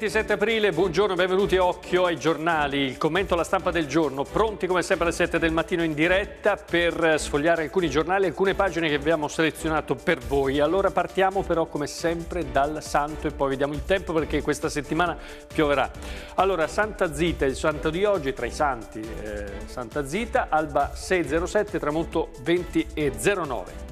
27 aprile, buongiorno, benvenuti a Occhio ai giornali. Il commento alla stampa del giorno, pronti come sempre alle 7 del mattino in diretta per sfogliare alcuni giornali, alcune pagine che abbiamo selezionato per voi. Allora partiamo però come sempre dal santo e poi vediamo il tempo perché questa settimana pioverà. Allora, Santa Zita, il santo di oggi, tra i santi, eh, Santa Zita, alba 6.07, tramonto 20.09.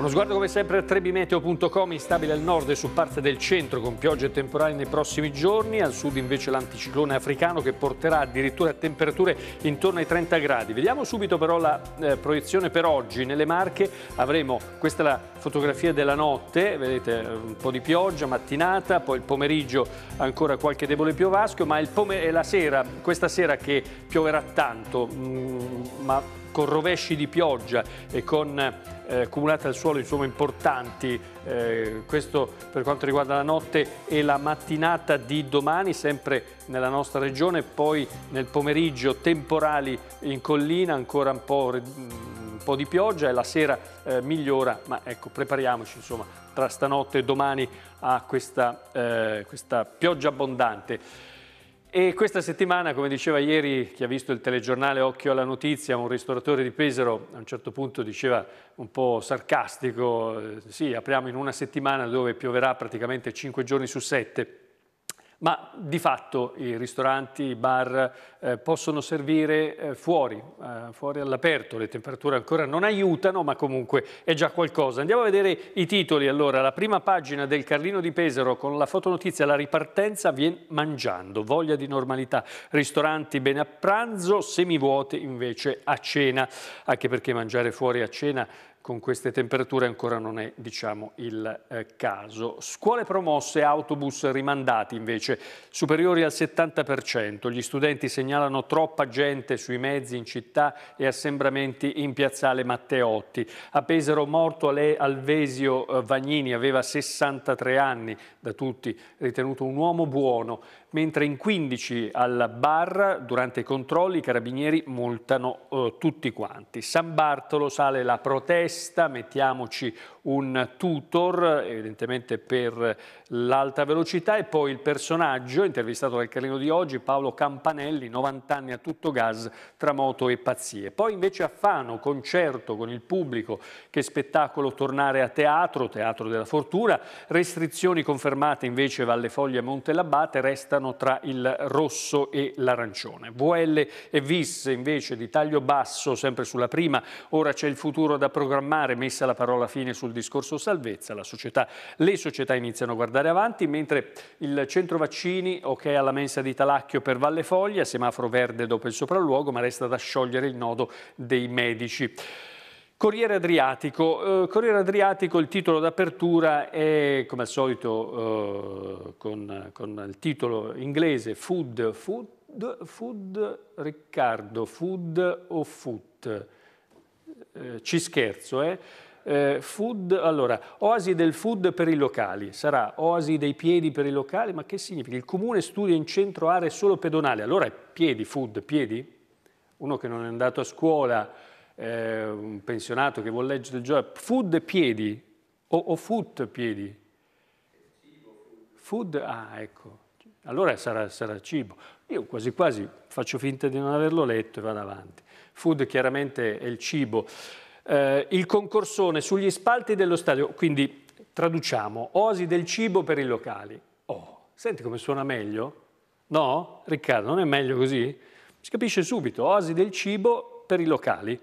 Uno sguardo come sempre a trebimeteo.com, instabile al nord e su parte del centro con piogge temporali nei prossimi giorni, al sud invece l'anticiclone africano che porterà addirittura a temperature intorno ai 30 gradi. Vediamo subito però la eh, proiezione per oggi. Nelle Marche avremo, questa è la fotografia della notte, vedete eh, un po' di pioggia mattinata, poi il pomeriggio ancora qualche debole piovasco, ma è la sera, questa sera che pioverà tanto, mh, mm, ma con rovesci di pioggia e con eh, cumulate al suolo insomma, importanti. Eh, questo per quanto riguarda la notte e la mattinata di domani, sempre nella nostra regione, poi nel pomeriggio temporali in collina, ancora un po', un po di pioggia e la sera eh, migliora, ma ecco, prepariamoci insomma, tra stanotte e domani a questa, eh, questa pioggia abbondante. E questa settimana, come diceva ieri chi ha visto il telegiornale Occhio alla notizia, un ristoratore di Pesaro a un certo punto diceva un po' sarcastico, eh, sì, apriamo in una settimana dove pioverà praticamente 5 giorni su 7 ma di fatto i ristoranti, i bar eh, possono servire eh, fuori, eh, fuori all'aperto, le temperature ancora non aiutano ma comunque è già qualcosa. Andiamo a vedere i titoli allora, la prima pagina del Carlino di Pesaro con la fotonotizia La ripartenza viene mangiando, voglia di normalità, ristoranti bene a pranzo, semivuote invece a cena, anche perché mangiare fuori a cena con queste temperature ancora non è diciamo, il eh, caso. Scuole promosse, autobus rimandati invece, superiori al 70%. Gli studenti segnalano troppa gente sui mezzi in città e assembramenti in piazzale Matteotti. A Pesaro morto Alvesio eh, Vagnini aveva 63 anni, da tutti ritenuto un uomo buono, mentre in 15 al bar durante i controlli i carabinieri multano eh, tutti quanti. San Bartolo sale la protesta testa, mettiamoci un tutor, evidentemente per l'alta velocità, e poi il personaggio, intervistato dal Carlino di oggi, Paolo Campanelli, 90 anni a tutto gas, tra moto e pazzie. Poi invece a Fano, concerto con il pubblico, che spettacolo tornare a teatro, Teatro della Fortuna, restrizioni confermate invece Valle Foglia e Montellabate restano tra il rosso e l'arancione. VL e VIS invece di taglio basso, sempre sulla prima, ora c'è il futuro da programmare, messa la parola fine sul sul discorso salvezza, la società, le società iniziano a guardare avanti, mentre il centro vaccini, ok alla mensa di Talacchio per Valle Foglia, semaforo verde dopo il sopralluogo, ma resta da sciogliere il nodo dei medici. Corriere Adriatico. Eh, Corriere Adriatico, il titolo d'apertura è come al solito eh, con, con, il titolo inglese Food, Food, Food, Riccardo, Food o foot. Eh, ci scherzo, eh? eh, food, allora, oasi del food per i locali, sarà oasi dei piedi per i locali, ma che significa? Il comune studia in centro aree solo pedonali, allora è piedi, food, piedi? Uno che non è andato a scuola, eh, un pensionato che vuole leggere il giorno, food piedi o, o foot piedi? Food, ah ecco, allora sarà, sarà cibo. Io quasi quasi faccio finta di non averlo letto e vado avanti. Food chiaramente è il cibo eh, il concorsone sugli spalti dello stadio, quindi traduciamo, osi del cibo per i locali. Oh, senti come suona meglio? No? Riccardo, non è meglio così? Si capisce subito, osi del cibo per i locali.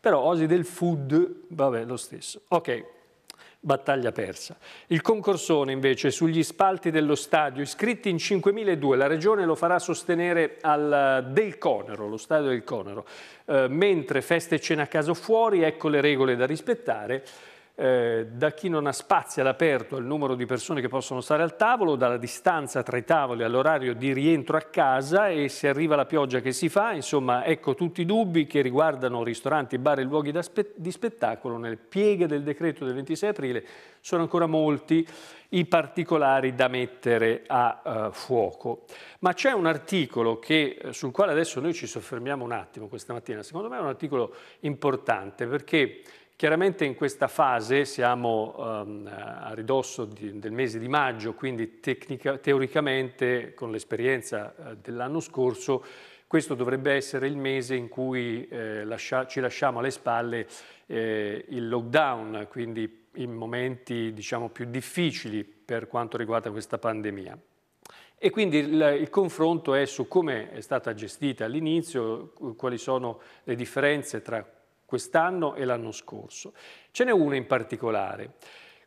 Però osi del food, vabbè, lo stesso. Ok, battaglia persa. Il concorsone invece sugli spalti dello stadio, iscritti in 5.002, la regione lo farà sostenere al eh, Del Conero, lo stadio del Conero, eh, mentre feste e cena a caso fuori, ecco le regole da rispettare, eh, da chi non ha spazio all'aperto al numero di persone che possono stare al tavolo, dalla distanza tra i tavoli all'orario di rientro a casa e se arriva la pioggia che si fa, insomma ecco tutti i dubbi che riguardano ristoranti, bar e luoghi spe di spettacolo nel pieghe del decreto del 26 aprile sono ancora molti i particolari da mettere a uh, fuoco. Ma c'è un articolo che, eh, sul quale adesso noi ci soffermiamo un attimo questa mattina, secondo me è un articolo importante perché Chiaramente in questa fase siamo um, a ridosso di, del mese di maggio, quindi tecnica, teoricamente con l'esperienza uh, dell'anno scorso questo dovrebbe essere il mese in cui eh, lascia, ci lasciamo alle spalle eh, il lockdown, quindi i momenti diciamo, più difficili per quanto riguarda questa pandemia. E quindi il, il, confronto è su come è stata gestita all'inizio, quali sono le differenze tra quest'anno e l'anno scorso. Ce n'è una in particolare,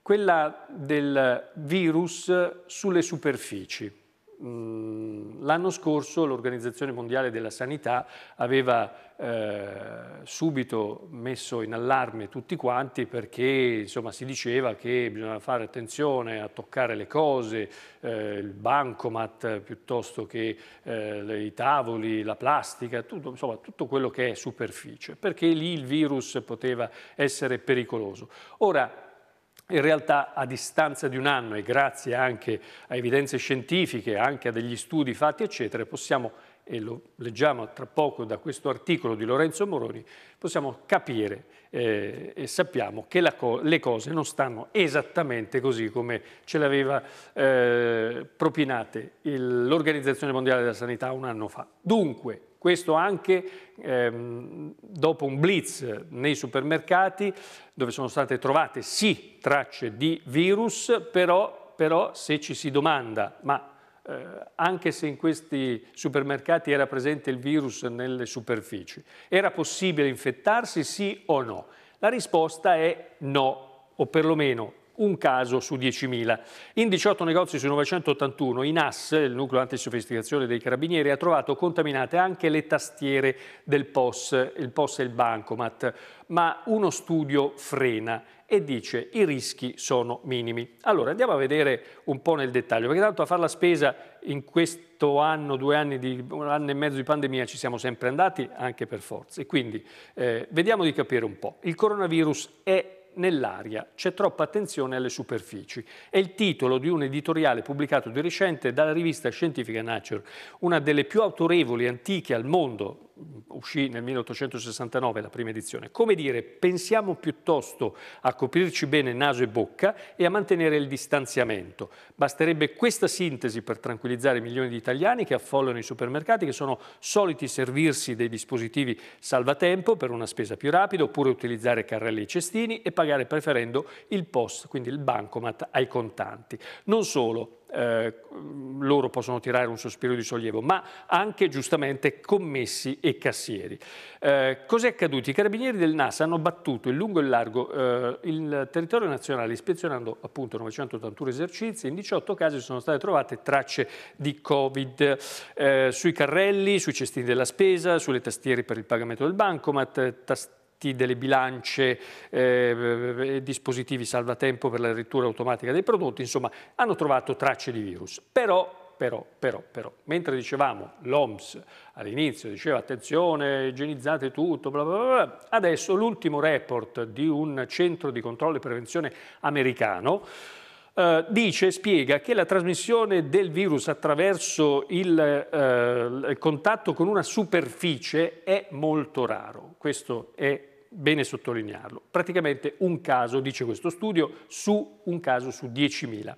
quella del virus sulle superfici. L'anno scorso l'Organizzazione Mondiale della Sanità aveva eh, subito messo in allarme tutti quanti perché insomma, si diceva che bisognava fare attenzione a toccare le cose, eh, il bancomat piuttosto che eh, i tavoli, la plastica, tutto, insomma, tutto quello che è superficie, perché lì il virus poteva essere pericoloso. Ora, in realtà a distanza di un anno e grazie anche a evidenze scientifiche, anche a degli studi fatti eccetera, possiamo e lo leggiamo tra poco da questo articolo di Lorenzo Moroni, possiamo capire eh, e sappiamo che co le cose non stanno esattamente così come ce le aveva eh, propinate l'Organizzazione Mondiale della Sanità un anno fa. Dunque, questo anche ehm, dopo un blitz nei supermercati dove sono state trovate sì tracce di virus, però, però se ci si domanda ma eh, anche se in questi supermercati era presente il virus nelle superfici. Era possibile infettarsi sì o no? La risposta è no, o perlomeno un caso su 10.000. In 18 negozi su 981 in AS, il nucleo antisofisticazione dei carabinieri, ha trovato contaminate anche le tastiere del POS, il POS e il Bancomat, ma uno studio frena e dice i rischi sono minimi. Allora andiamo a vedere un po' nel dettaglio, perché tanto a fare la spesa in questo anno, due anni, di, un anno e mezzo di pandemia ci siamo sempre andati, anche per forza. E quindi eh, vediamo di capire un po'. Il coronavirus è nell'aria c'è troppa attenzione alle superfici. È il titolo di un editoriale pubblicato di recente dalla rivista scientifica Nature, una delle più autorevoli antiche al mondo uscì nel 1869 la prima edizione. Come dire, pensiamo piuttosto a coprirci bene naso e bocca e a mantenere il distanziamento. Basterebbe questa sintesi per tranquillizzare milioni di italiani che affollano i supermercati, che sono soliti servirsi dei dispositivi salvatempo per una spesa più rapida, oppure utilizzare carrelli e cestini e pagare preferendo il post, quindi il bancomat, ai contanti. Non solo, eh, loro possono tirare un sospiro di sollievo, ma anche giustamente commessi e cassieri. Eh, Cos'è accaduto? I carabinieri del NASA hanno battuto in lungo e in largo eh, il territorio nazionale ispezionando appunto 981 esercizi, in 18 casi sono state trovate tracce di Covid eh, sui carrelli, sui cestini della spesa, sulle tastiere per il pagamento del bancomat, tastiere delle bilance, eh, dispositivi salvatempo per la lettura automatica dei prodotti, insomma hanno trovato tracce di virus. Però però, però, però, mentre dicevamo l'OMS all'inizio diceva attenzione, igienizzate tutto, bla bla bla, adesso l'ultimo report di un centro di controllo e prevenzione americano eh, dice e spiega che la trasmissione del virus attraverso il, eh, il contatto con una superficie è molto raro, questo è bene sottolinearlo. Praticamente un caso, dice questo studio, su un caso su 10.000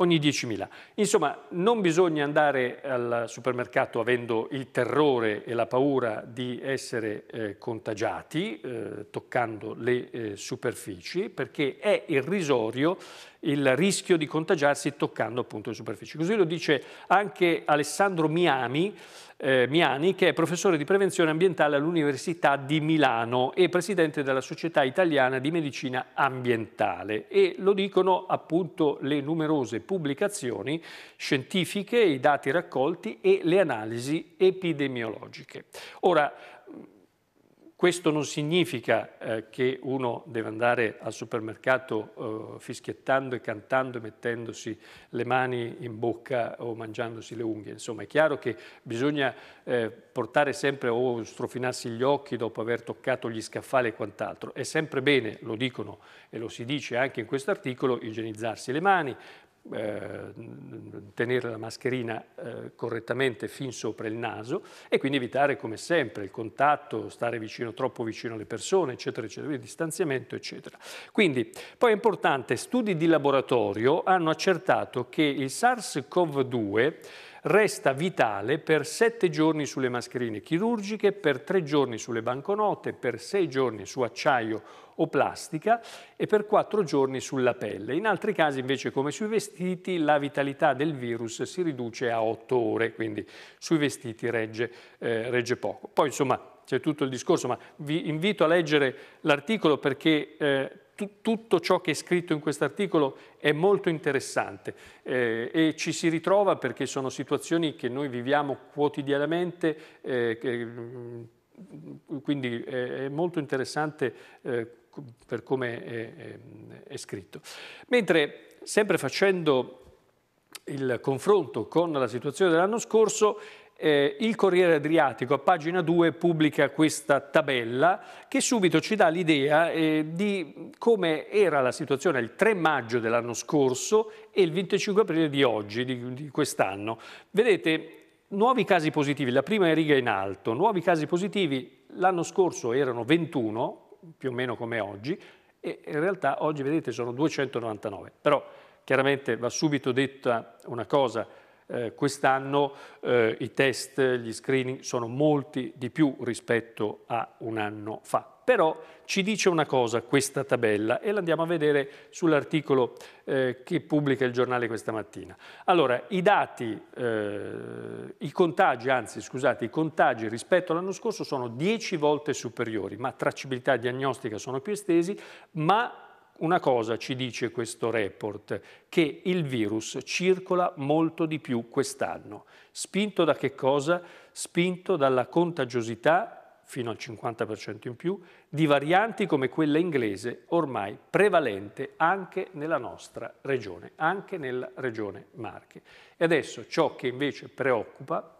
ogni 10.000. Insomma, non bisogna andare al supermercato avendo il terrore e la paura di essere eh, contagiati eh, toccando le eh, superfici, perché è irrisorio il rischio di contagiarsi toccando appunto le superfici. Così lo dice anche Alessandro Miami, eh, Miani, che è professore di prevenzione ambientale all'Università di Milano e presidente della Società Italiana di Medicina Ambientale. E lo dicono appunto le numerose pubblicazioni scientifiche, i dati raccolti e le analisi epidemiologiche. Ora, questo non significa eh, che uno deve andare al supermercato eh, fischiettando e cantando e mettendosi le mani in bocca o mangiandosi le unghie. Insomma, è chiaro che bisogna eh, portare sempre o strofinarsi gli occhi dopo aver toccato gli scaffali e quant'altro. È sempre bene, lo dicono e lo si dice anche in questo articolo, igienizzarsi le mani, eh, tenere la mascherina eh, correttamente fin sopra il naso e quindi evitare come sempre il contatto, stare vicino, troppo vicino alle persone, eccetera, eccetera, il distanziamento, eccetera. Quindi, poi è importante, studi di laboratorio hanno accertato che il SARS-CoV-2 resta vitale per sette giorni sulle mascherine chirurgiche, per tre giorni sulle banconote, per sei giorni su acciaio o plastica e per quattro giorni sulla pelle. In altri casi invece come sui vestiti la vitalità del virus si riduce a otto ore, quindi sui vestiti regge, eh, regge poco. Poi insomma c'è tutto il discorso, ma vi invito a leggere l'articolo perché eh, tutto ciò che è scritto in questo articolo è molto interessante eh, e ci si ritrova perché sono situazioni che noi viviamo quotidianamente, eh, che, mm, quindi è, molto interessante eh, per come è, è, scritto. Mentre sempre facendo il confronto con la situazione dell'anno scorso, eh, il Corriere Adriatico a pagina 2 pubblica questa tabella che subito ci dà l'idea eh, di come era la situazione il 3 maggio dell'anno scorso e il 25 aprile di oggi, di, di quest'anno. Vedete, nuovi casi positivi, la prima riga in alto, nuovi casi positivi l'anno scorso erano 21, più o meno come oggi, e in realtà oggi vedete sono 299. Però chiaramente va subito detta una cosa, eh, quest'anno eh, i test, gli screening sono molti di più rispetto a un anno fa. Però ci dice una cosa questa tabella e l'andiamo a vedere sull'articolo eh, che pubblica il giornale questa mattina. Allora, i dati, eh, i contagi, anzi scusate, i contagi rispetto all'anno scorso sono 10 volte superiori, ma tracciabilità e diagnostica sono più estesi, ma una cosa ci dice questo report, che il virus circola molto di più quest'anno. Spinto da che cosa? Spinto dalla contagiosità, fino al 50% in più, di varianti come quella inglese ormai prevalente anche nella nostra regione, anche nella regione Marche. E adesso ciò che invece preoccupa,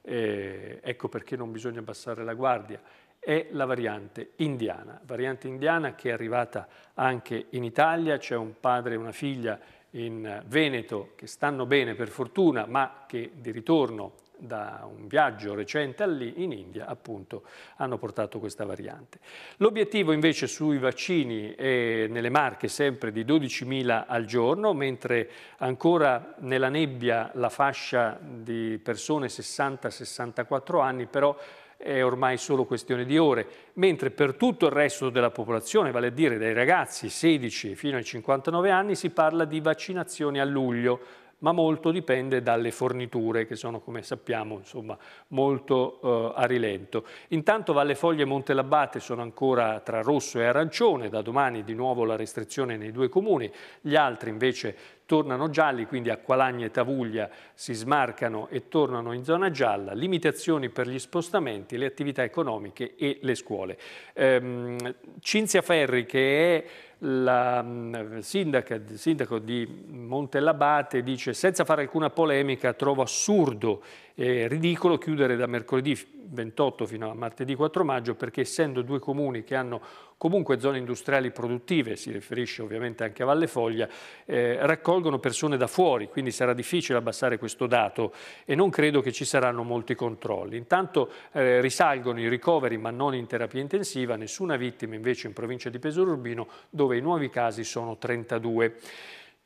eh, ecco perché non bisogna abbassare la guardia, è la variante indiana, variante indiana che è arrivata anche in Italia, c'è un padre e una figlia in Veneto che stanno bene per fortuna ma che di ritorno da un viaggio recente in India appunto hanno portato questa variante. L'obiettivo invece sui vaccini è nelle marche sempre di 12.000 al giorno, mentre ancora nella nebbia la fascia di persone 60-64 anni però è ormai solo questione di ore, mentre per tutto il resto della popolazione, vale a dire dai ragazzi 16 fino ai 59 anni, si parla di vaccinazioni a luglio, ma molto dipende dalle forniture che sono, come sappiamo, insomma, molto eh, a rilento. Intanto Valle Foglia e Montelabate sono ancora tra rosso e arancione, da domani di nuovo la restrizione nei due comuni, gli altri invece tornano gialli, quindi Acqualagna e Tavuglia si smarcano e tornano in zona gialla, limitazioni per gli spostamenti, le attività economiche e le scuole. Ehm, Cinzia Ferri, che è la mm, sindaca, il sindaco di Montellabate dice senza fare alcuna polemica trovo assurdo è ridicolo chiudere da mercoledì 28 fino a martedì 4 maggio perché essendo due comuni che hanno comunque zone industriali produttive, si riferisce ovviamente anche a Valle Foglia, eh, raccolgono persone da fuori, quindi sarà difficile abbassare questo dato e non credo che ci saranno molti controlli. Intanto eh, risalgono i ricoveri ma non in terapia intensiva, nessuna vittima invece in provincia di Pesaro Urbino dove i nuovi casi sono 32.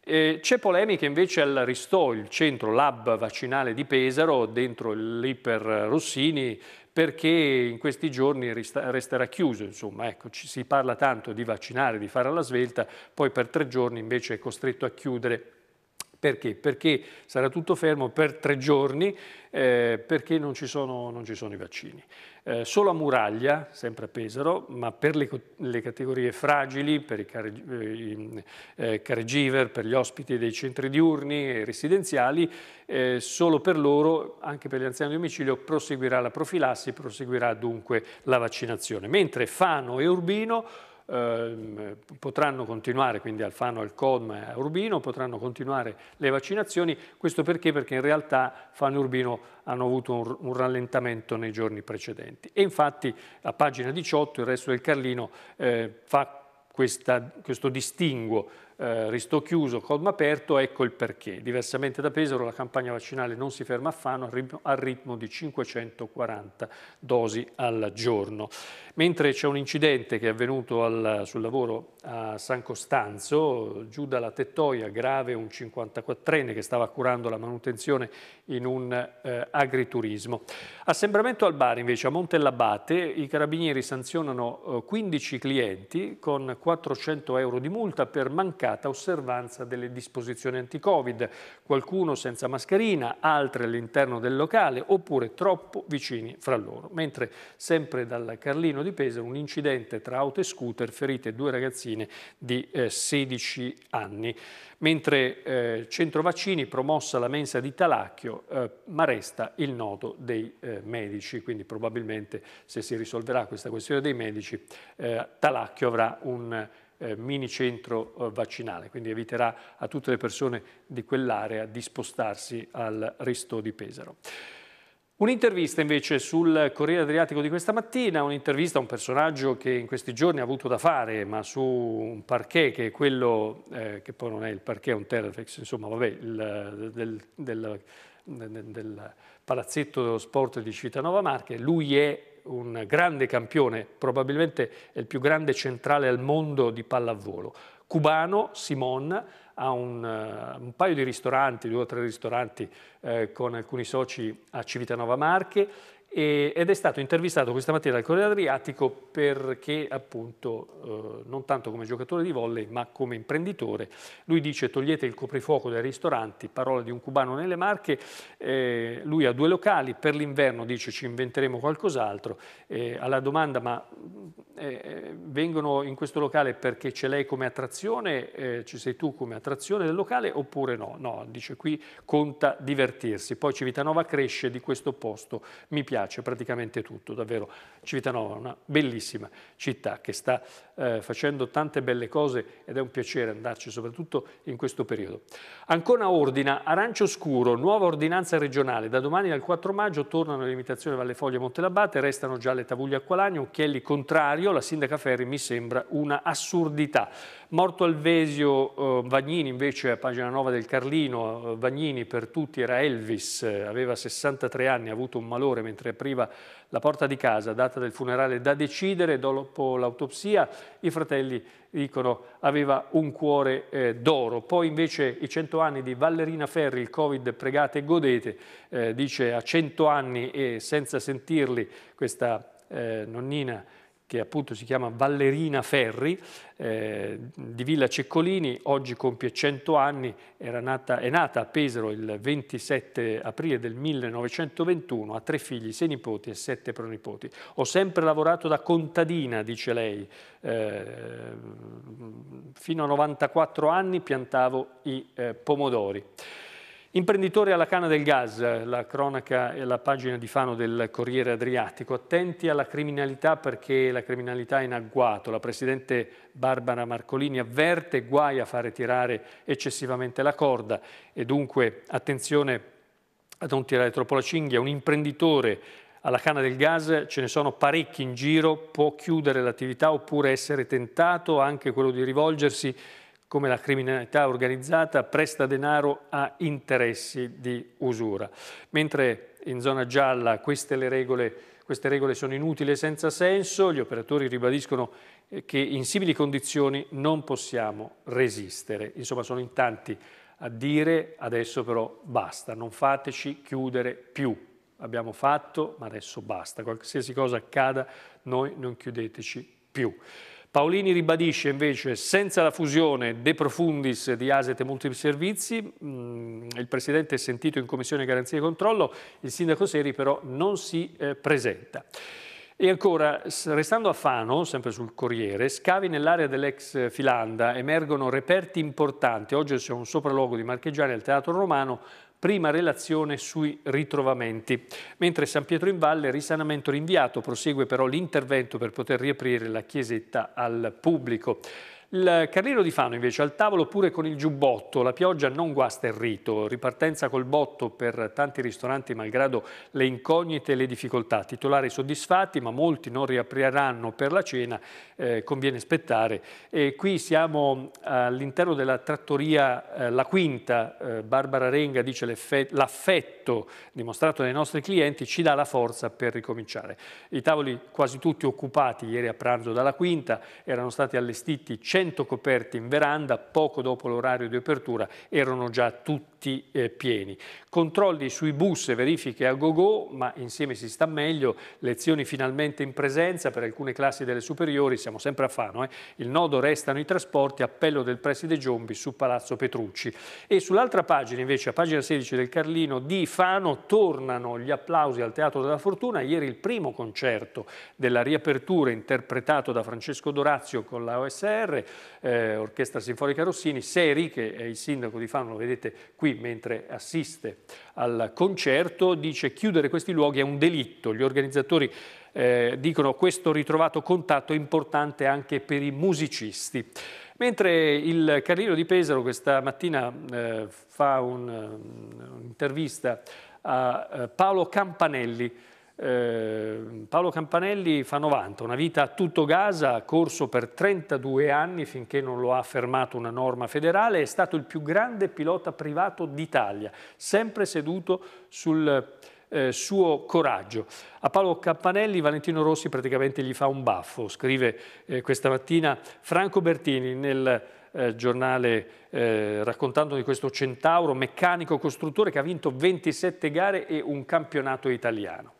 Eh, c'è polemica invece al Ristò, il centro lab vaccinale di Pesaro, dentro l'Iper Rossini, perché in questi giorni resterà chiuso, insomma, ecco, ci si parla tanto di vaccinare, di fare alla svelta, poi per tre giorni invece è costretto a chiudere perché? Perché sarà tutto fermo per tre giorni eh, perché non ci sono, non ci sono i vaccini. Eh, solo a Muraglia, sempre a Pesaro, ma per le, le categorie fragili, per i, car eh, i eh, caregiver, per gli ospiti dei centri diurni e residenziali, eh, solo per loro, anche per gli anziani a domicilio, proseguirà la profilassi, proseguirà dunque la vaccinazione. Mentre Fano e Urbino eh, potranno continuare, quindi Alfano, Alcodma e Urbino, potranno continuare le vaccinazioni, questo perché? Perché in realtà Fano e Urbino hanno avuto un, un, rallentamento nei giorni precedenti e infatti a pagina 18 il resto del Carlino eh, fa questa, questo distinguo eh, Ristò chiuso, colma aperto, ecco il perché. Diversamente da Pesaro la campagna vaccinale non si ferma a Fano al ritmo di 540 dosi al giorno. Mentre c'è un incidente che è avvenuto al, sul lavoro a San Costanzo, giù dalla tettoia, grave un 54enne che stava curando la manutenzione in un eh, agriturismo. Assembramento al bar invece a Montellabate i carabinieri sanzionano eh, 15 clienti con 400 euro di multa per mancare mancata osservanza delle disposizioni anti-Covid, qualcuno senza mascherina, altri all'interno del locale oppure troppo vicini fra loro. Mentre sempre dal Carlino di Pesa un incidente tra auto e scooter ferite due ragazzine di eh, 16 anni. Mentre eh, centro vaccini promossa la mensa di Talacchio, eh, ma resta il nodo dei eh, medici, quindi probabilmente se si risolverà questa questione dei medici eh, Talacchio avrà un eh, mini centro eh, vaccinale, quindi eviterà a tutte le persone di quell'area di spostarsi al Risto di Pesaro. Un'intervista invece sul Corriere Adriatico di questa mattina, un'intervista a un personaggio che in questi giorni ha avuto da fare, ma su un parquet che è quello, eh, che poi non è il parquet, è un terreflex, insomma, vabbè, il, eh, del, del, del, del palazzetto dello sport di Civitanova Marche, lui è un grande campione, probabilmente è il più grande centrale al mondo di pallavolo. Cubano, Simon, ha un, eh, un paio di ristoranti, due o tre ristoranti eh, con alcuni soci a Civitanova Marche ed è stato intervistato questa mattina dal Corriere Adriatico perché appunto eh, non tanto come giocatore di volley ma come imprenditore lui dice togliete il coprifuoco dai ristoranti parola di un cubano nelle Marche eh, lui ha due locali per l'inverno dice ci inventeremo qualcos'altro eh, alla domanda ma eh, eh, vengono in questo locale perché ce l'hai come attrazione eh, ci sei tu come attrazione del locale oppure no no dice qui conta divertirsi poi Civitanova cresce di questo posto mi piace piace praticamente tutto, davvero Civitanova è una bellissima città che sta eh, facendo tante belle cose ed è un piacere andarci soprattutto in questo periodo. Ancona ordina, arancio scuro, nuova ordinanza regionale, da domani al 4 maggio tornano le limitazioni Valle Foglia e Montelabate, restano già le tavuglie acqualagno, Chielli contrario, la sindaca Ferri mi sembra una assurdità. Morto Alvesio eh, Vagnini invece a pagina 9 del Carlino, eh, Vagnini per tutti era Elvis, eh, aveva 63 anni, ha avuto un malore mentre mentre apriva la porta di casa, data del funerale da decidere, dopo l'autopsia i fratelli dicono aveva un cuore eh, d'oro. Poi invece i 100 anni di Vallerina Ferri, il Covid pregate e godete, eh, dice a 100 anni e senza sentirli questa eh, nonnina che appunto si chiama Vallerina Ferri, eh, di Villa Ceccolini, oggi compie 100 anni, nata, è nata a Pesaro il 27 aprile del 1921, ha tre figli, sei nipoti e sette pronipoti. Ho sempre lavorato da contadina, dice lei, eh, fino a 94 anni piantavo i eh, pomodori. Imprenditori alla canna del gas, la cronaca e la pagina di Fano del Corriere Adriatico. Attenti alla criminalità perché la criminalità è in agguato. La Presidente Barbara Marcolini avverte guai a fare tirare eccessivamente la corda e dunque attenzione a non tirare troppo la cinghia. Un imprenditore alla canna del gas ce ne sono parecchi in giro, può chiudere l'attività oppure essere tentato anche quello di rivolgersi come la criminalità organizzata presta denaro a interessi di usura. Mentre in zona gialla queste regole, queste regole sono inutili e senza senso, gli operatori ribadiscono eh, che in simili condizioni non possiamo resistere. Insomma, sono in tanti a dire adesso però basta, non fateci chiudere più. Abbiamo fatto, ma adesso basta. Qualsiasi cosa accada, noi non chiudeteci più. Paolini ribadisce invece senza la fusione de profundis di Aset e Servizi, mm, il Presidente è sentito in Commissione Garanzia e Controllo, il Sindaco Seri però non si eh, presenta. E ancora, restando a Fano, sempre sul Corriere, scavi nell'area dell'ex Filanda, emergono reperti importanti. Oggi c'è un sopralluogo di Marchegiani al Teatro Romano prima relazione sui ritrovamenti. Mentre San Pietro in Valle, risanamento rinviato, prosegue però l'intervento per poter riaprire la chiesetta al pubblico. Il Carlino di Fano invece al tavolo pure con il giubbotto, la pioggia non guasta il rito, ripartenza col botto per tanti ristoranti malgrado le incognite e le difficoltà, titolari soddisfatti ma molti non riapriranno per la cena, eh, conviene aspettare. E qui siamo eh, all'interno della trattoria eh, La Quinta, eh, Barbara Renga dice l'affetto dimostrato dai nostri clienti ci dà la forza per ricominciare. I tavoli quasi tutti occupati ieri a pranzo dalla Quinta, erano stati allestiti 100 100 coperti in veranda poco dopo l'orario di apertura erano già tutte previsti eh, pieni. Controlli sui bus, verifiche a go-go, ma insieme si sta meglio, lezioni finalmente in presenza per alcune classi delle superiori, siamo sempre a Fano, eh? il nodo restano i trasporti, appello del preside Giombi su Palazzo Petrucci. E sull'altra pagina invece, a pagina 16 del Carlino di Fano, tornano gli applausi al Teatro della Fortuna, ieri il primo concerto della riapertura interpretato da Francesco Dorazio con la OSR, eh, Orchestra Sinfonica Rossini, Seri, che è il sindaco di Fano, lo vedete qui mentre assiste al concerto, dice chiudere questi luoghi è un delitto. Gli organizzatori eh, dicono questo ritrovato contatto è importante anche per i musicisti. Mentre il Carlino di Pesaro questa mattina eh, fa eh, un'intervista un a eh, Paolo Campanelli, Ehm, Paolo Campanelli fa 90, una vita a tutto Gaza, ha corso per 32 anni finché non lo ha fermato una norma federale, è stato il più grande pilota privato d'Italia, sempre seduto sul eh, suo coraggio. A Paolo Campanelli Valentino Rossi praticamente gli fa un baffo, scrive eh, questa mattina Franco Bertini nel eh, giornale eh, raccontando di questo centauro meccanico costruttore che ha vinto 27 gare e un campionato italiano.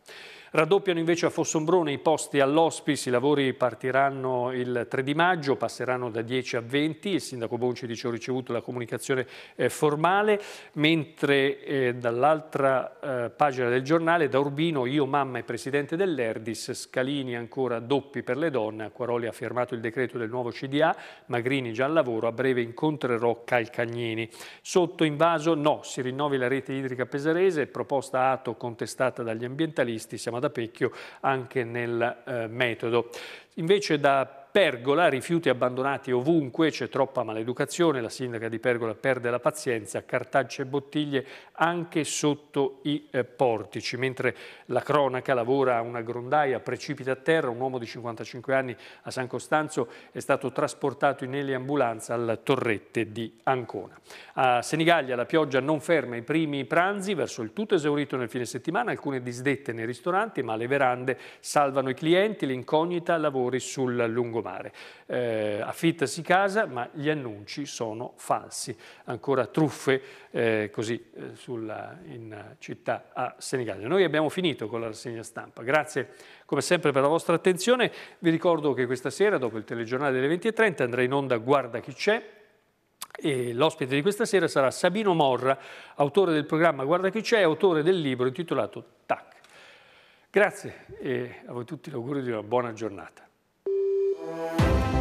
Raddoppiano invece a Fossombrone i posti all'ospice, i lavori partiranno il 3 di maggio, passeranno da 10 a 20, il sindaco Bonci dice ho ricevuto la comunicazione eh, formale, mentre eh, dall'altra eh, pagina del giornale, da Urbino, io mamma e presidente dell'Erdis, Scalini ancora doppi per le donne, Acquaroli ha firmato il decreto del nuovo CDA, Magrini già al lavoro, a breve incontrerò Calcagnini. Sotto invaso no, si rinnovi la rete idrica pesarese, proposta ATO contestata dagli ambientalisti, siamo da Pecchio anche nel eh, metodo. Invece da Pergola, rifiuti abbandonati ovunque, c'è troppa maleducazione, la sindaca di Pergola perde la pazienza, cartacce e bottiglie anche sotto i eh, portici, mentre la cronaca lavora a una grondaia, precipita a terra, un uomo di 55 anni a San Costanzo è stato trasportato in eliambulanza al Torrette di Ancona. A Senigallia la pioggia non ferma i primi pranzi, verso il tutto esaurito nel fine settimana, alcune disdette nei ristoranti, ma le verande salvano i clienti, l'incognita lavori sul lungomare mare. Eh, affittasi casa, ma gli annunci sono falsi. Ancora truffe eh, così eh, sulla, in città a Senigallia. Noi abbiamo finito con la rassegna stampa. Grazie come sempre per la vostra attenzione. Vi ricordo che questa sera, dopo il telegiornale delle 20.30, andrà in onda Guarda chi c'è, E l'ospite di questa sera sarà Sabino Morra, autore del programma Guarda chi c'è, autore del libro intitolato TAC. Grazie e a voi tutti l'augurio di una buona giornata. Música